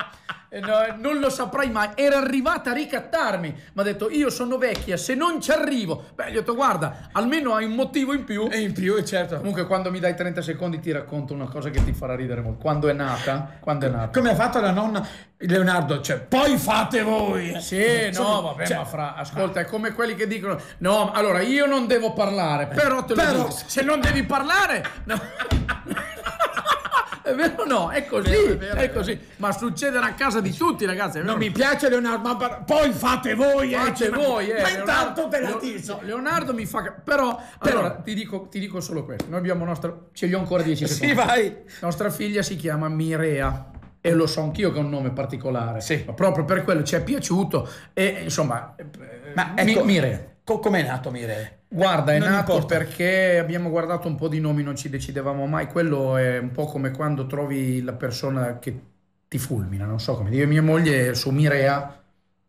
eh, no, eh, non lo saprai mai, era arrivata a ricattarmi, mi ha detto io sono vecchia, se non ci arrivo, beh gli ho detto guarda, almeno hai un motivo in più. E eh, in più, è certo. Comunque quando mi dai 30 secondi ti racconto una cosa che ti farà ridere molto. Quando è nata? Quando è nata? Come ha fatto la nonna Leonardo, cioè poi fate voi. Sì, no, vabbè, cioè, ma fra, ascolta, è come quelli che dicono no, allora io non devo parlare, però te lo però... dico, se non devi parlare... No. È vero o no? È così, è, vero, è così. Ma succede a casa di tutti, ragazzi. Non mi piace Leonardo, ma poi fate voi. Eh, fate eh, voi, eh. Ma intanto te la dico. Leonardo mi fa... Però, Però... allora, ti dico, ti dico, solo questo. Noi abbiamo nostra... Ce li ho ancora 10 secondi. Sì, vai. Nostra figlia si chiama Mirea e lo so anch'io che è un nome particolare, sì. ma proprio per quello ci è piaciuto e insomma, ma ecco, mi, Mire. Com'è nato Mirea? Guarda, è non nato importa. perché abbiamo guardato un po' di nomi, non ci decidevamo mai. Quello è un po' come quando trovi la persona che ti fulmina, non so come dire. Mia moglie su Mirea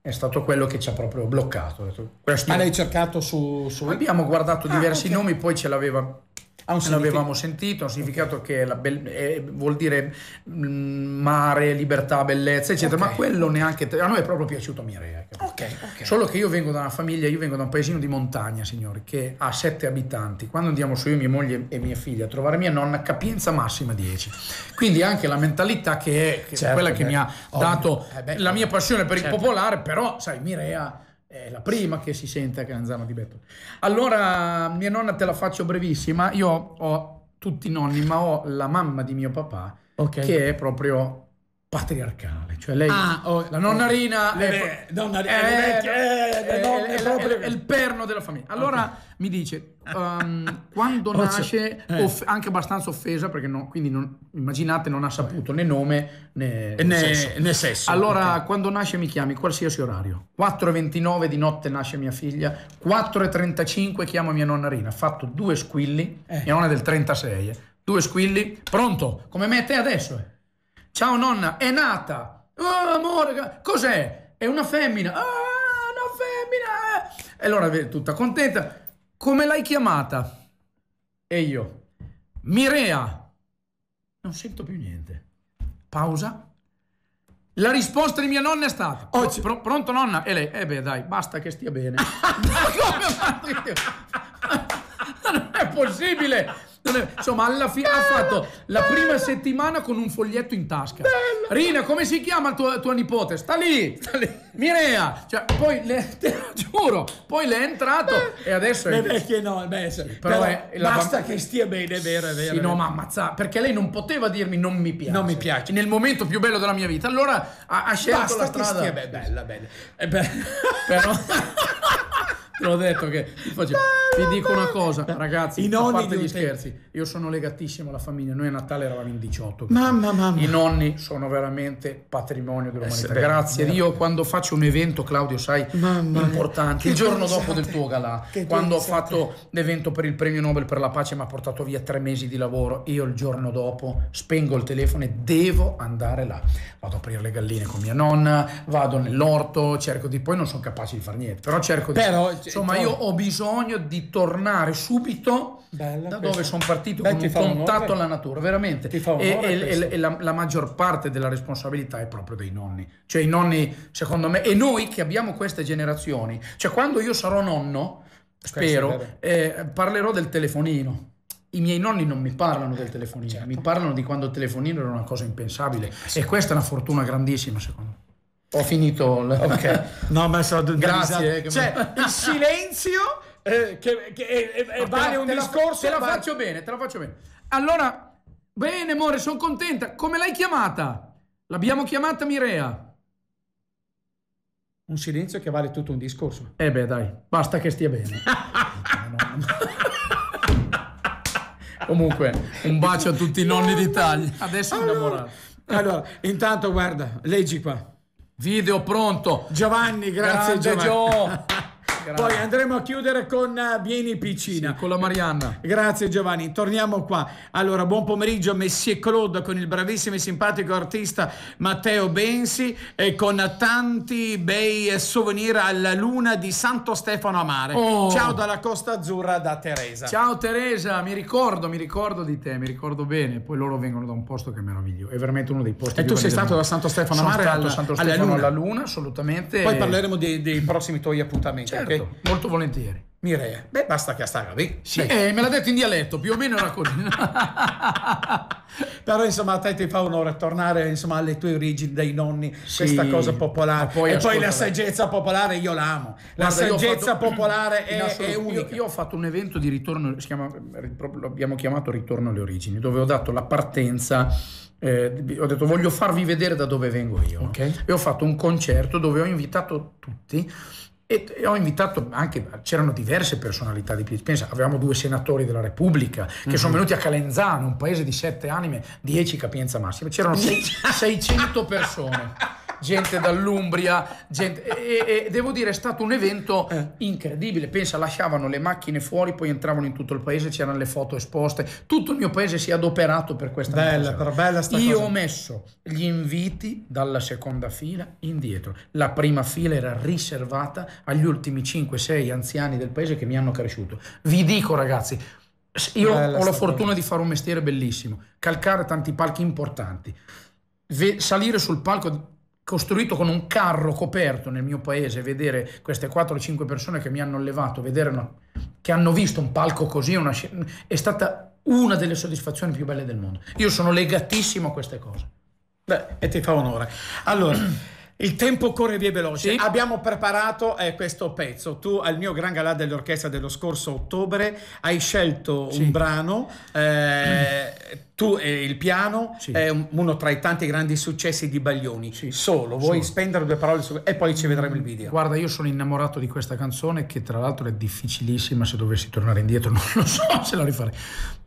è stato quello che ci ha proprio bloccato. Questo... Ma l'hai cercato su, su... Abbiamo guardato ah, diversi okay. nomi, poi ce l'aveva non signific- avevamo sentito, ha un significato okay. che be- eh, vuol dire mm, mare, libertà, bellezza, eccetera, okay. ma quello neanche... Te- a noi è proprio piaciuto Mirea. Okay, ok. Solo che io vengo da una famiglia, io vengo da un paesino di montagna, signori, che ha sette abitanti. Quando andiamo su io, mia moglie e mia figlia a trovare mia nonna, capienza massima 10. Quindi anche la mentalità che è che certo, quella che mi ha ovvio. dato eh beh, la mia eh, passione per certo. il popolare, però, sai, Mirea è la prima che si sente a Canzano di Bertone. Allora, mia nonna te la faccio brevissima. Io ho tutti i nonni, ma ho la mamma di mio papà, okay. che è proprio patriarcale, cioè lei, ah, oh, la nonna Rina le, è, le, nonna, è, vecchie, è, è, è, è, il perno della famiglia. Allora okay. mi dice, um, quando nasce, eh. off, anche abbastanza offesa, perché no, quindi non, immaginate non ha saputo né nome né, né, sesso. né sesso. Allora okay. quando nasce mi chiami qualsiasi orario, 4.29 di notte nasce mia figlia, 4.35 chiamo mia nonna Rina, ha fatto due squilli, eh. mia nonna è del 36, eh. due squilli, pronto, come me e te adesso eh. Ciao nonna, è nata. Oh, amore, cos'è? È una femmina. Ah, una femmina. Eh. E allora è tutta contenta. Come l'hai chiamata? E io. Mirea. Non sento più niente. Pausa. La risposta di mia nonna è stata: Oggi. Pro, pronto, nonna? E lei: Eh beh, dai, basta che stia bene. Ma come? Ma non è possibile! È... Insomma, alla fine ha fatto la prima settimana con un foglietto in tasca. Bella. Rina, come si chiama tua, tua nipote? Sta lì, sta lì. Mirea, cioè, poi le, te lo giuro, poi le è entrato beh. e adesso è... Le vecchie no, beh, sì. però, però è, basta bamb... che stia bene, è vero, è vero. Sì, vero. no, ma ammazza, perché lei non poteva dirmi non mi piace. Non mi piace. Nel momento più bello della mia vita. Allora ha, ha scelto basta la strada. Basta che stia beh, bella, bella. Eh, beh. Però... te l'ho detto che ti, dico una cosa, ragazzi, I a parte gli scherzi, io sono legatissimo alla famiglia, noi a Natale eravamo in 18. Mamma, mamma. I nonni sono veramente patrimonio dell'umanità. Eh, Grazie a Dio, quando faccio un evento, Claudio, sai, mamma importante, il giorno pensate, dopo del tuo galà, quando pensate. ho fatto l'evento per il premio Nobel per la pace mi ha portato via tre mesi di lavoro, io il giorno dopo spengo il telefono e devo andare là. Vado a aprire le galline con mia nonna, vado nell'orto, cerco di... Poi non sono capace di fare niente, però cerco di... Però, Insomma, io ho bisogno di tornare subito Bella da questa. dove sono partito Beh, con un contatto alla natura, veramente. E, e, e la, la, maggior parte della responsabilità è proprio dei nonni. Cioè i nonni, secondo me, e noi che abbiamo queste generazioni. Cioè quando io sarò nonno, spero, eh, parlerò del telefonino. I miei nonni non mi parlano del telefonino, certo. mi parlano di quando il telefonino era una cosa impensabile. E questa è una fortuna grandissima, secondo me. Ho finito. L- ok. no, ma sono Grazie. Eh, che... Cioè, il silenzio eh, che, che eh, eh, vale la, un te discorso. La, te la vale. faccio bene, te la faccio bene. Allora, bene, amore, sono contenta. Come l'hai chiamata? L'abbiamo chiamata Mirea. Un silenzio che vale tutto un discorso. Eh beh, dai, basta che stia bene. Comunque, un bacio a tutti i nonni d'Italia. Adesso allora, innamorati. Allora, intanto guarda, leggi qua. Video pronto. Giovanni, grazie Grande Giovanni. Gio. Grazie. Poi andremo a chiudere con eh, Vieni Piccina. Sì, con la Marianna. Grazie Giovanni, torniamo qua. Allora, buon pomeriggio a Messie Claude con il bravissimo e simpatico artista Matteo Bensi e con tanti bei eh, souvenir alla luna di Santo Stefano Amare. Oh. Ciao dalla Costa Azzurra da Teresa. Ciao Teresa, mi ricordo, mi ricordo di te, mi ricordo bene. Poi loro vengono da un posto che è meraviglioso, è veramente uno dei posti e più E tu sei stato da Santo Stefano a Amare alla, Santo Stefano alla luna. alla luna, assolutamente. Poi parleremo dei, dei prossimi tuoi appuntamenti. Certo okay? Certo. molto volentieri. Mirea, beh, basta che stava lì. Sì, eh, me l'ha detto in dialetto, più o meno era così. Però insomma a te ti fa onore tornare insomma, alle tue origini dei nonni, sì, questa cosa popolare. Poi, e poi la saggezza popolare io l'amo. La Guarda, saggezza fatto, popolare è, assoluto, è unica. Io, io, ho fatto un evento di ritorno, chiama, proprio, l'abbiamo chiamato Ritorno alle origini, dove ho dato la partenza eh, ho detto voglio farvi vedere da dove vengo io okay. e ho fatto un concerto dove ho invitato tutti e ho invitato anche, c'erano diverse personalità di Piazza, pensa, avevamo due senatori della Repubblica che mm-hmm. sono venuti a Calenzano, un paese di sette anime, dieci capienza massima, c'erano 600 persone gente dall'Umbria, gente... E, e, devo dire è stato un evento eh. incredibile, pensa lasciavano le macchine fuori, poi entravano in tutto il paese, c'erano le foto esposte, tutto il mio paese si è adoperato per questa bella, cosa. Bella sta Io cosa. ho messo gli inviti dalla seconda fila indietro, la prima fila era riservata agli ultimi 5-6 anziani del paese che mi hanno cresciuto. Vi dico ragazzi, io Bella ho la fortuna di fare un mestiere bellissimo, calcare tanti palchi importanti, salire sul palco costruito con un carro coperto nel mio paese, vedere queste 4-5 persone che mi hanno allevato, una, che hanno visto un palco così, una, è stata una delle soddisfazioni più belle del mondo. Io sono legatissimo a queste cose. Beh, e ti fa onore. Allora... Il tempo corre via veloce. Sì. Abbiamo preparato eh, questo pezzo. Tu al mio Gran Galà dell'orchestra dello scorso ottobre hai scelto sì. un brano. Eh, mm tu, eh, il piano sì. è uno tra i tanti grandi successi di Baglioni. Sì. Solo vuoi Solo. spendere due parole su e poi ci vedremo il video. Guarda, io sono innamorato di questa canzone che tra l'altro è difficilissima, se dovessi tornare indietro non lo so se la rifarei.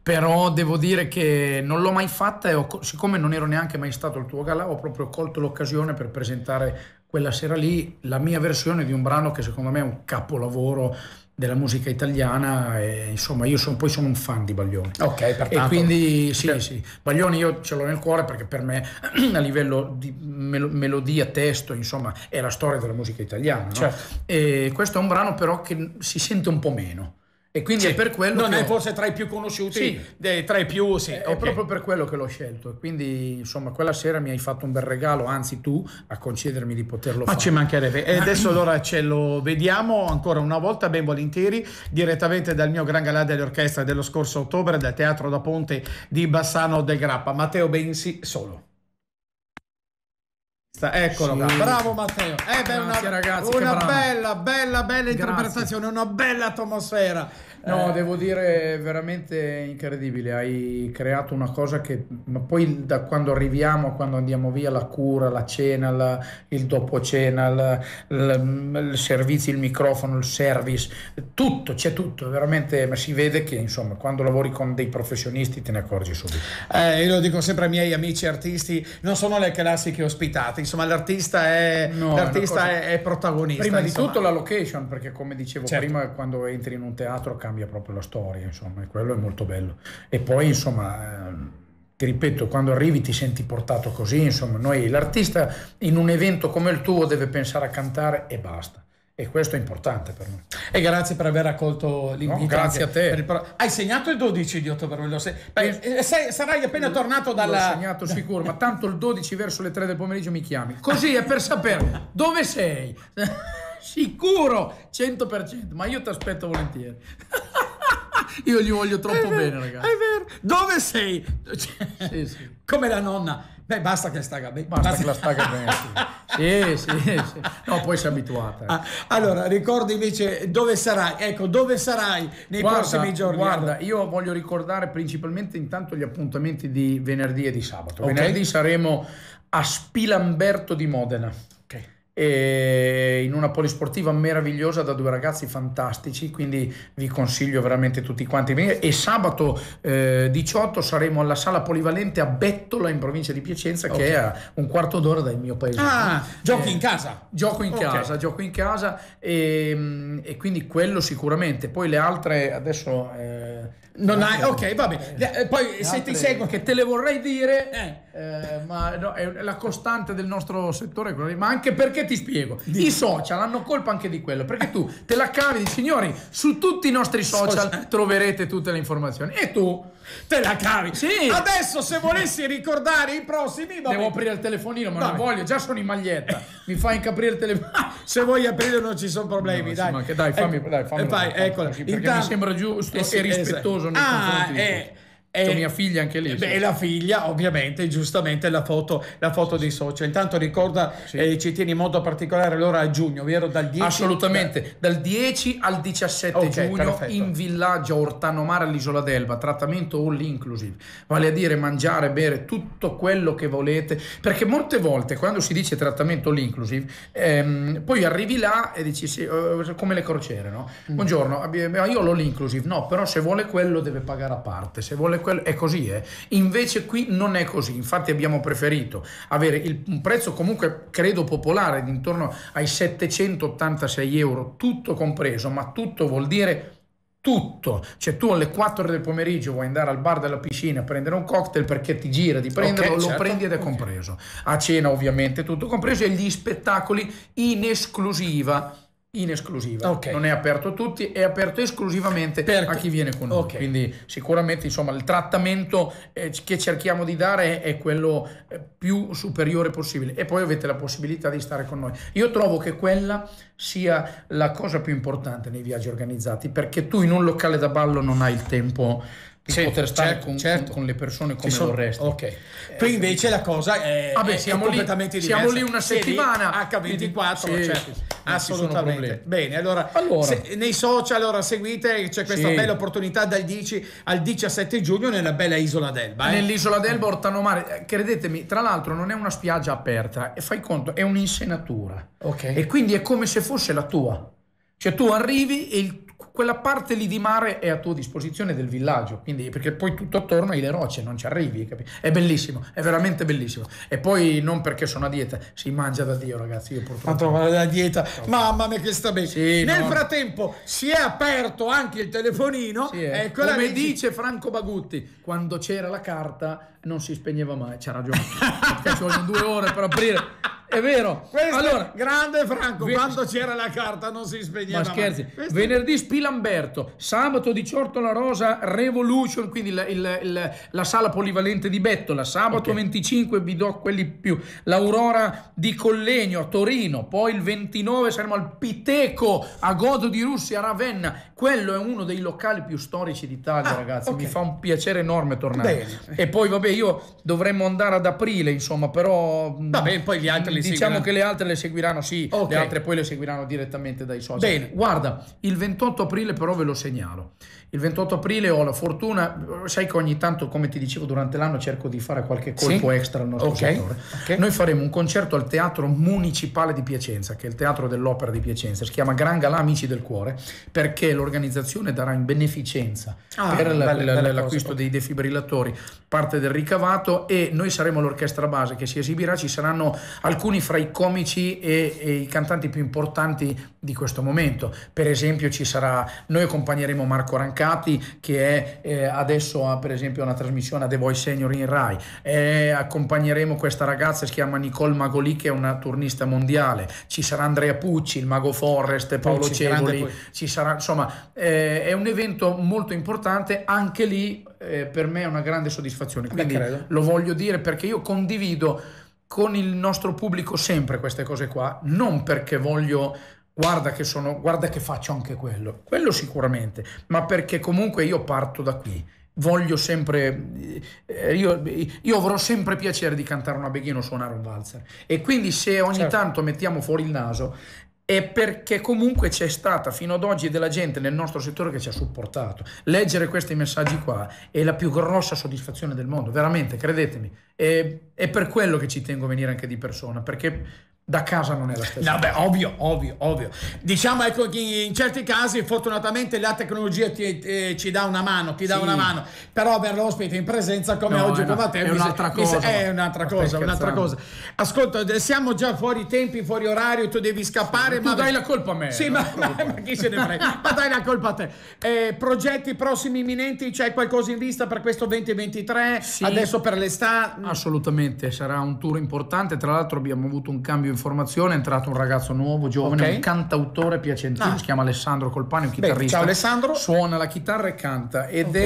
Però devo dire che non l'ho mai fatta e ho, siccome non ero neanche mai stato al tuo galà, ho proprio colto l'occasione per presentare quella sera lì la mia versione di un brano che secondo me è un capolavoro della musica italiana e insomma io sono, poi sono un fan di Baglioni ok pertanto, e quindi sì per... sì Baglioni io ce l'ho nel cuore perché per me a livello di melodia testo insomma è la storia della musica italiana no? certo. e questo è un brano però che si sente un po' meno e quindi sì, è per quello non che... è forse tra i più conosciuti, sì. tra i più... Sì, è, okay. è proprio per quello che l'ho scelto. quindi, insomma, quella sera mi hai fatto un bel regalo, anzi tu, a concedermi di poterlo Ma fare. Ma ci mancherebbe. E adesso allora ce lo vediamo ancora una volta, ben volentieri, direttamente dal mio Gran Galà dell'Orchestra dello scorso ottobre, dal Teatro da Ponte di Bassano del Grappa. Matteo Bensi, solo. Sta, eccolo sì. bravo Matteo. Eh, beh, una, ragazzi, una bella, bella, bella interpretazione, Grazie. una bella atmosfera. No, eh. devo dire veramente incredibile, hai creato una cosa che ma poi da quando arriviamo, quando andiamo via, la cura, la cena, la, il dopo cena, la, la, il servizio, il microfono, il service, tutto, c'è tutto, veramente, ma si vede che insomma quando lavori con dei professionisti te ne accorgi subito. Eh, io lo dico sempre ai miei amici artisti, non sono le classiche ospitate, insomma l'artista è, no, l'artista è, è, protagonista. Prima insomma. di tutto la location, perché come dicevo certo. prima, quando entri in un teatro cambia proprio la storia, insomma, e quello è molto bello. E poi, insomma... Ehm, ti ripeto, quando arrivi ti senti portato così, insomma, noi l'artista in un evento come il tuo deve pensare a cantare e basta e questo è importante per noi. E grazie per aver accolto l'invito. No, grazie a te. Il... Hai segnato il 12 di ottobre? Lo sei... Beh, eh, sei, sarai appena l- tornato dalla... L'ho segnato sicuro, ma tanto il 12 verso le 3 del pomeriggio mi chiami. Così è per sapere dove sei. sicuro, 100%, ma io ti aspetto volentieri. io gli voglio troppo vero, bene, ragazzi. È vero. Dove sei? sì, sì. Come la nonna. Beh, basta che la staga bene. Basta, basta che la staga bene. sì, sì, sì. No, poi si abituata. Ah, allora, ricordo invece dove sarai. Ecco, dove sarai nei guarda, prossimi giorni? Guarda, io voglio ricordare principalmente intanto gli appuntamenti di venerdì e di sabato. Okay. Venerdì saremo a Spilamberto di Modena e in una polisportiva meravigliosa da due ragazzi fantastici quindi vi consiglio veramente tutti quanti e sabato eh, 18 saremo alla sala polivalente a Bettola in provincia di Piacenza okay. che è a un quarto d'ora dal mio paese ah, giochi eh, in casa gioco in okay. casa gioco in casa e, ehm, e, quindi quello sicuramente poi le altre adesso eh, non eh, hai, ok, va bene. Eh, eh, eh, Poi se altre... ti seguo, che te le vorrei dire, eh. Eh, ma no, è la costante del nostro settore, ma anche perché ti spiego, Dì. i social hanno colpa anche di quello, perché tu te la cavi, signori, su tutti i nostri social, social. troverete tutte le informazioni. E tu Te la cavi. Sì. Adesso se volessi ricordare i prossimi... Vabbè. Devo aprire il telefonino, ma vabbè. non voglio, già sono in maglietta. Mi fai incaprire il telefono. Ah, se vuoi aprire non ci sono problemi, no, dai. Sì, ma che dai, fammi... Ecco, dai, fammi, dai, fammi, fammi, fammi Intanto, mi sembra giusto eh e rispettoso esatto. nei ah, confronti eh, e, cioè mia figlia anche lì. Beh, sì. la figlia, ovviamente, giustamente la foto, la foto sì, dei social. Intanto ricorda, sì. eh, ci tieni in modo particolare allora a giugno, vero? Dal 10 Assolutamente, beh. dal 10 al 17 okay, giugno perfetto. in villaggio Ortano Ortanomare all'Isola d'Elba, trattamento all inclusive, vale a dire mangiare, bere tutto quello che volete, perché molte volte quando si dice trattamento all inclusive, ehm, poi arrivi là e dici sì, eh, come le crociere, no? Mm. Buongiorno, io l'ho l'inclusive, no, però se vuole quello deve pagare a parte, se vuole quello, è così. Eh. Invece qui non è così, infatti abbiamo preferito avere il, un prezzo comunque credo popolare di intorno ai 786 euro, tutto compreso, ma tutto vuol dire tutto, cioè tu alle 4 del pomeriggio vuoi andare al bar della piscina a prendere un cocktail perché ti gira di prenderlo, okay, certo. lo prendi ed è compreso. A cena ovviamente tutto compreso e gli spettacoli in esclusiva in esclusiva. Okay. Non è aperto a tutti, è aperto esclusivamente aperto. a chi viene con noi. Okay. Quindi sicuramente insomma, il trattamento eh, che cerchiamo di dare è, è quello eh, più superiore possibile e poi avete la possibilità di stare con noi. Io trovo che quella sia la cosa più importante nei viaggi organizzati perché tu in un locale da ballo non hai il tempo di sì, poter stare certo, con, certo. con, le persone come sono, vorresti. Ok. Eh, Qui invece la cosa è, eh, vabbè, siamo è lì, completamente diversa. Siamo lì una settimana. Lì, H24, sì, certo. assolutamente. Bene, allora, allora. Se, nei social allora, seguite, c'è questa sì. bella opportunità dal 10 al 17 giugno nella bella isola d'Elba. Eh? Nell'isola d'Elba, Ortano Mare, eh, credetemi, tra l'altro non è una spiaggia aperta, e fai conto, è un'insenatura. Ok. E quindi è come se fosse la tua. Cioè tu arrivi e il quella parte lì di mare è a tua disposizione del villaggio, quindi, perché poi tutto attorno hai le rocce, non ci arrivi, capi? È bellissimo, è veramente bellissimo. E poi non perché sono a dieta, si mangia da Dio ragazzi, io purtroppo... Madonna, la dieta, no. mamma mia che sta bene. Sì, Nel no. frattempo si è aperto anche il telefonino, sì, ecco eh. ecco come amici. dice Franco Bagutti, quando c'era la carta non si spegneva mai, c'ha ragione, ci vogliono due ore per aprire è vero. Questo allora, grande Franco, ve... quando c'era la carta non si spegneva. Ma scherzi, Questo... venerdì Spilamberto, sabato 18 la Rosa Revolution, quindi il, il, il, la sala polivalente di Bettola, sabato okay. 25 do quelli più, l'Aurora di Collegno a Torino, poi il 29 saremo al Piteco a Godo di Russia a Ravenna. Quello è uno dei locali più storici d'Italia, ah, ragazzi, okay. mi fa un piacere enorme tornare. Bene. E poi vabbè, io dovremmo andare ad aprile, insomma, però Vabbè, mm, poi gli altri li diciamo che le altre le seguiranno, sì, okay. le altre poi le seguiranno direttamente dai social. Bene, guarda, il 28 aprile però ve lo segnalo il 28 aprile ho la fortuna, sai che ogni tanto, come ti dicevo durante l'anno, cerco di fare qualche colpo sì? extra al nostro okay. settore. Okay. Noi faremo un concerto al Teatro Municipale di Piacenza, che è il Teatro dell'Opera di Piacenza, si chiama Gran Galà Amici del Cuore, perché l'organizzazione darà in beneficenza ah, per belle, l- belle l'acquisto cose. dei defibrillatori parte del ricavato e noi saremo l'orchestra base che si esibirà, ci saranno alcuni fra i comici e, e i cantanti più importanti di questo momento. Per esempio ci sarà, noi accompagneremo Marco Rancati che è, eh, adesso ha per esempio una trasmissione a The Voice Senior in Rai, eh, accompagneremo questa ragazza si chiama Nicole Magoli che è una turnista mondiale, ci sarà Andrea Pucci, il Mago Forrest, Paolo Pucci, Cevoli, ci sarà, insomma eh, è un evento molto importante, anche lì eh, per me è una grande soddisfazione, quindi Beh, lo voglio dire perché io condivido con il nostro pubblico sempre queste cose qua, non perché voglio guarda che, sono, guarda che faccio anche quello, quello sicuramente, ma perché comunque io parto da qui voglio sempre eh, io, io, avrò sempre piacere di cantare una beghina o suonare un valzer e quindi se ogni certo. tanto mettiamo fuori il naso è perché comunque c'è stata fino ad oggi della gente nel nostro settore che ci ha supportato leggere questi messaggi qua è la più grossa soddisfazione del mondo veramente credetemi è, è per quello che ci tengo a venire anche di persona perché da casa non è la stessa. Vabbè, ovvio, ovvio, ovvio. Diciamo ecco che in certi casi fortunatamente la tecnologia ti, eh, ci dà una mano, ti dà sì. una mano, però avere l'ospite in presenza come no, oggi no, come te è un'altra se, cosa. è un'altra cosa, un'altra cosa. Ascolta, siamo già fuori tempi, fuori orario, tu devi scappare, sì, ma tu dai la colpa a me. Sì, ma, ma, ma, chi se ne frega? ma dai la colpa a te. Eh, progetti prossimi imminenti, c'è qualcosa in vista per questo 2023? Sì. Adesso per l'estate? Assolutamente, sarà un tour importante, tra l'altro abbiamo avuto un cambio informazione, è entrato un ragazzo nuovo, giovane, okay. un cantautore piacentino, ah. si chiama Alessandro Colpani, un chitarrista. Beh, ciao Alessandro. Suona la chitarra e canta ed okay.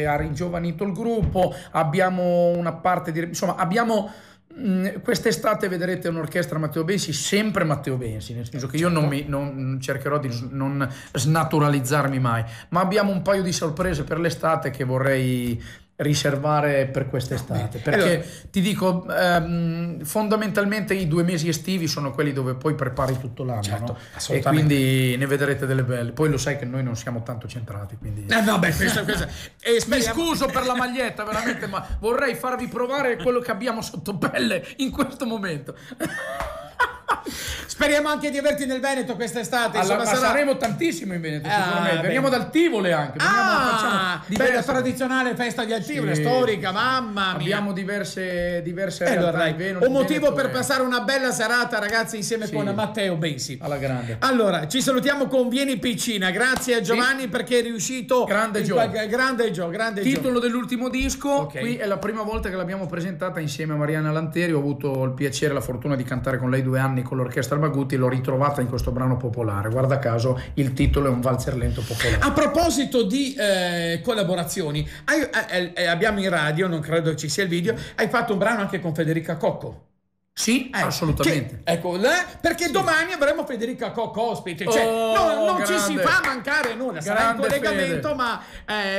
è, ha ringiovanito il gruppo, abbiamo una parte di... insomma abbiamo... Mm, quest'estate vedrete un'orchestra Matteo Bensi, sempre Matteo Bensi, nel senso che io non, certo. mi, non cercherò di non snaturalizzarmi mai, ma abbiamo un paio di sorprese per l'estate che vorrei riservare per quest'estate. Perché allora, ti dico, ehm, fondamentalmente i due mesi estivi sono quelli dove poi prepari tutto l'anno. Certo, no? E quindi ne vedrete delle belle. Poi lo sai che noi non siamo tanto centrati. Quindi... Eh, vabbè, questo, questo. e mi scuso per la maglietta, veramente, ma vorrei farvi provare quello che abbiamo sotto pelle in questo momento. Speriamo anche di averti nel Veneto quest'estate. Insomma, sarà... saremo tantissimo in Veneto, eh, sicuramente. Ah, Veniamo dal Tivole anche. Veniamo, ah, bella tradizionale festa di Altivole, sì. storica, mamma mia. Abbiamo diverse, diverse realtà allora, Veneto, Un motivo per è. passare una bella serata, ragazzi, insieme sì. con Matteo Bensi. Alla grande. Allora, ci salutiamo con Vieni Piccina. Grazie a Giovanni sì. perché è riuscito. Grande Gio. Grande Gio, grande Titolo Gio. dell'ultimo disco. Okay. Qui è la prima volta che l'abbiamo presentata insieme a Mariana Lanteri. Ho avuto il piacere e la fortuna di cantare con lei due anni con l'orchestra Bagullo Guti l'ho ritrovata in questo brano popolare. Guarda caso il titolo è un valzer lento popolare. A proposito di eh, collaborazioni, hai, hai, eh, hai, eh, eh, abbiamo in radio, non credo ci sia il video, hai fatto un brano anche con Federica Cocco. Sì, eh, assolutamente. Che, ecco, là, perché sì. domani avremo Federica Cocco ospite, cioè, oh, no, non ci si fa mancare nulla, sarà in collegamento, Fede. ma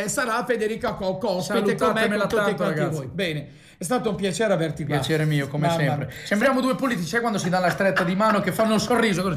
eh, sarà Federica Cocco ospite con me e con tutti quanti voi. Bene. È stato un piacere averti qua. Piacere mio, come Mamma sempre. Sembriamo due politici eh, quando si dà la stretta di mano che fanno un sorriso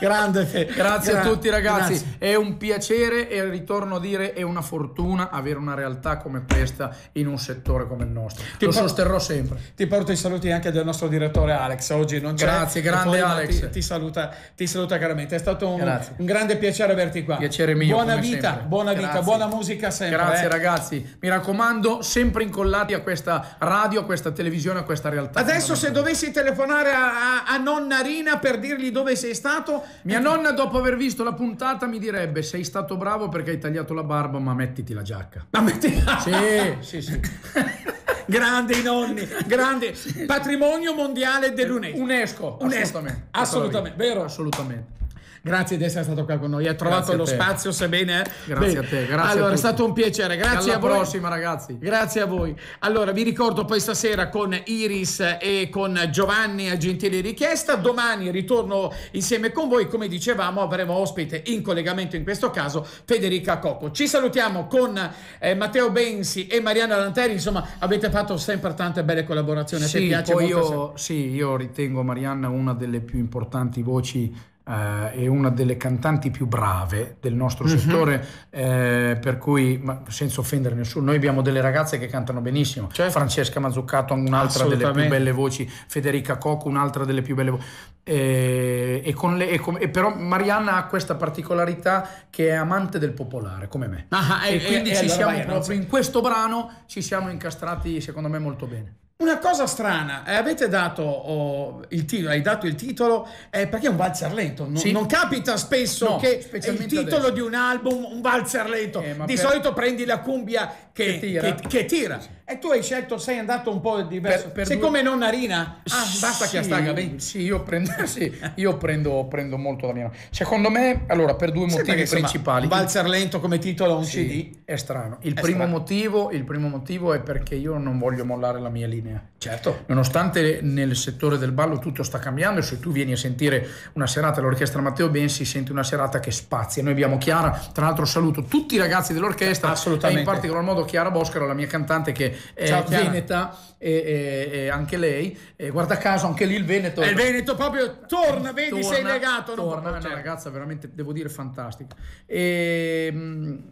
grande Fe. Grazie Gra- a tutti ragazzi, grazie. è un piacere e ritorno a dire è una fortuna avere una realtà come questa in un settore come il nostro. Ti Lo por- sosterrò sempre. Ti porto i saluti anche del nostro direttore Alex, oggi non c'è. Grazie, grande Alex. Ti, ti, saluta, ti saluta caramente, è stato un, un grande piacere averti qua. Piacere mio. Buona vita, sempre. buona vita, grazie. buona musica sempre. Grazie eh. ragazzi, mi raccomando sempre incollati a questa radio, a questa televisione, a questa realtà. Adesso se dovessi telefonare a, a, a nonna Rina per dirgli dove sei stato, mia nonna, dopo aver visto la puntata, mi direbbe: Sei stato bravo perché hai tagliato la barba, ma mettiti la giacca. Ma metti la Sì, sì, sì. grande i nonni, grande patrimonio mondiale dell'UNESCO. UNESCO, UNESCO. Assolutamente, assolutamente. vero? Assolutamente. Grazie di essere stato qua con noi. Hai trovato lo spazio, sebbene. Eh? Grazie Bene. a te, grazie. Allora, è stato un piacere. Grazie alla a voi. prossima, ragazzi. Grazie a voi. Allora, vi ricordo poi stasera con Iris e con Giovanni a Gentile Richiesta. Domani ritorno insieme con voi. Come dicevamo, avremo ospite in collegamento in questo caso Federica Cocco. Ci salutiamo con eh, Matteo Bensi e Mariana Lanteri. Insomma, avete fatto sempre tante belle collaborazioni. Sì, piace poi io, sempre. sì, io ritengo Marianna una delle più importanti voci eh, è una delle cantanti più brave del nostro mm-hmm. settore, eh, per cui, senza offendere nessuno, noi abbiamo delle ragazze che cantano benissimo, cioè, Francesca Mazzuccato un'altra delle più belle voci, Federica Coco un'altra delle più belle voci, eh, e, le, e, com- e, però Marianna ha questa particolarità che è amante del popolare, come me. Ah, ah e, e, eh, eh, quindi ci allora siamo vai, proprio in questo brano, ci siamo incastrati secondo me molto bene. Una cosa strana, eh, avete dato oh, il titolo, hai dato il titolo eh, perché è un valzer lento, non, sì. non capita spesso no, che il titolo adesso. di un album, un valzer lento, eh, di per... solito prendi la cumbia che, che tira, che, che tira. Sì. E tu hai scelto, sei andato un po' diverso. Per, per Siccome due... nonnarina, ah, sì, basta che astaga bene. Sì, io, prendo, sì, io prendo, prendo, molto la mia. Secondo me, allora, per due motivi perché, principali. Insomma, valzer lento come titolo a un sì, CD. È strano. Il, è primo strano. Motivo, il, primo Motivo, è perché io non voglio mollare la mia linea. Certo. Nonostante nel settore del ballo tutto sta cambiando, e se tu vieni a sentire una serata all'orchestra Matteo Bensi, si sente una serata che spazia. Noi abbiamo Chiara, tra l'altro saluto tutti i ragazzi dell'orchestra, assolutamente. E in particolar modo Chiara Boscaro, la mia cantante che eh, veneta e, e, e, anche lei. E guarda caso, anche lì il Veneto. E il Veneto proprio torna, vedi, torna, sei legato. Torna, una cioè, ragazza veramente, devo dire, fantastica. E, ehm,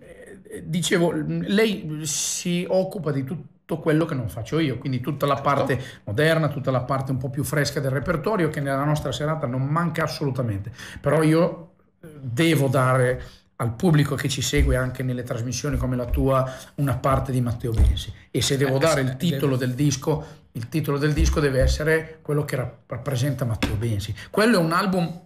dicevo, lei si occupa di tutto quello che non faccio io, quindi tutta la certo. parte moderna, tutta la parte un po' più fresca del repertorio che nella nostra serata non manca assolutamente, però io eh, devo dare al pubblico che ci segue anche nelle trasmissioni come la tua una parte di Matteo Bensi e se devo eh, dare il eh, titolo del disco il titolo del disco deve essere quello che rappresenta Matteo Bensi quello è un album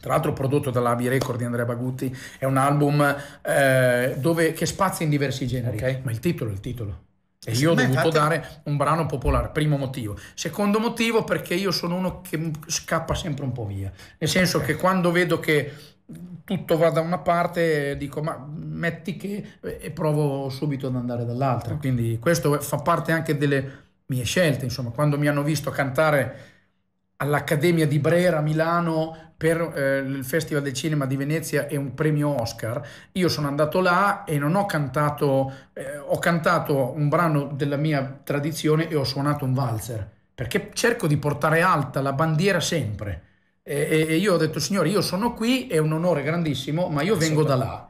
tra l'altro prodotto dall'Abi Record di Andrea Bagutti è un album eh, dove, che spazia in diversi generi okay. ma il titolo è il titolo e eh io ho dovuto infatti... dare un brano popolare, primo motivo. Secondo motivo perché io sono uno che scappa sempre un po' via, nel senso okay. che quando vedo che tutto va da una parte, e dico ma metti che eh, e provo subito ad andare dall'altra. Quindi questo fa parte anche delle mie scelte, insomma, quando mi hanno visto cantare all'Accademia di Brera a Milano per eh, il Festival del Cinema di Venezia e un premio Oscar. Io sono andato là e non ho cantato, eh, ho cantato un brano della mia tradizione e ho suonato un valzer, perché cerco di portare alta la bandiera sempre. E, e io ho detto, signori, io sono qui, è un onore grandissimo, ma io vengo da là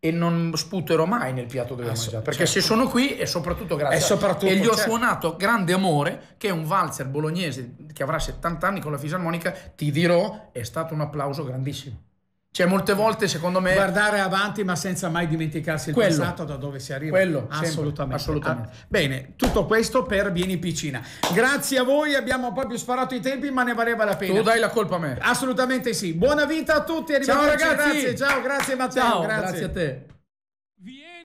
e non sputerò mai nel piatto della ah, mangiare perché certo. se sono qui è soprattutto grazie e, soprattutto, e gli ho certo. suonato Grande Amore che è un valzer bolognese che avrà 70 anni con la fisarmonica ti dirò è stato un applauso grandissimo cioè, molte volte, secondo me. Guardare avanti, ma senza mai dimenticarsi il quello, passato da dove si arriva. Quello, assolutamente. assolutamente. Ah, bene, tutto questo per Vieni Piccina. Grazie a voi, abbiamo proprio sparato i tempi, ma ne valeva la pena. Tu dai la colpa a me. Assolutamente sì. Buona vita a tutti, arrivederci. Ciao ragazzi. Grazie, ciao, grazie Matteo. Ciao, grazie. grazie a te.